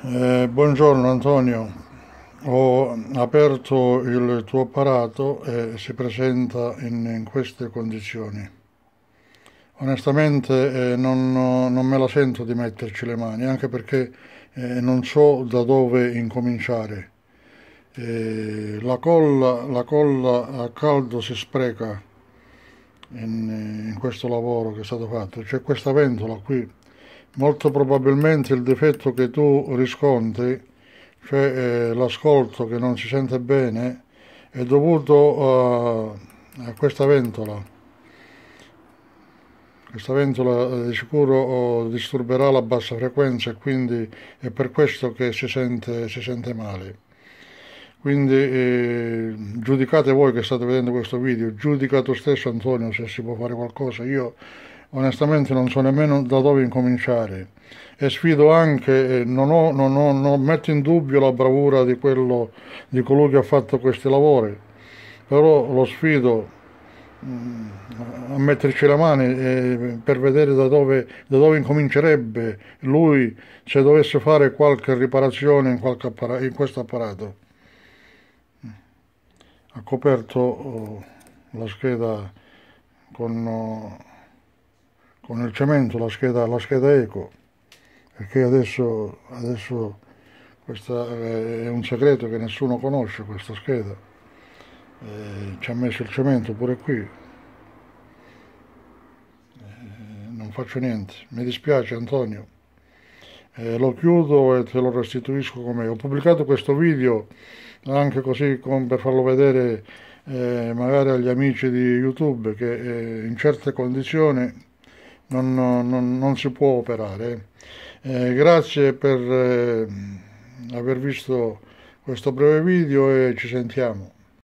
Eh, buongiorno Antonio, ho aperto il tuo apparato e si presenta in, in queste condizioni. Onestamente eh, non, non, me la sento di metterci le mani, anche perché eh, non so da dove incominciare. Eh, la colla, la, colla, a caldo si spreca in, in questo lavoro che è stato fatto. C'è questa ventola qui molto probabilmente il difetto che tu riscontri, cioè eh, l'ascolto che non si sente bene, è dovuto eh, a questa ventola. Questa ventola eh, di sicuro oh, disturberà la bassa frequenza e quindi è per questo che si sente, si sente male quindi eh, giudicate voi che state vedendo questo video giudica tu stesso Antonio se si può fare qualcosa io onestamente non so nemmeno da dove incominciare e sfido anche, eh, non, ho, non, ho, non, metto in dubbio la bravura di, quello, di colui che ha fatto questi lavori, però lo sfido mh, mm, a metterci le mani eh, per vedere da dove, da dove, incomincerebbe lui se dovesse fare qualche riparazione in, qualche appara- in questo apparato ha coperto eh, la scheda con, eh, con il cemento, la scheda, la scheda eco, perché adesso, adesso eh, è un segreto che nessuno conosce questa scheda, eh, ci ha messo il cemento pure qui, non faccio niente, mi dispiace Antonio eh, lo chiudo e te lo restituisco come ho pubblicato questo video anche così con, per farlo vedere eh, magari agli amici di youtube che eh, in certe condizioni non, non, non si può operare eh, grazie per eh, aver visto questo breve video e ci sentiamo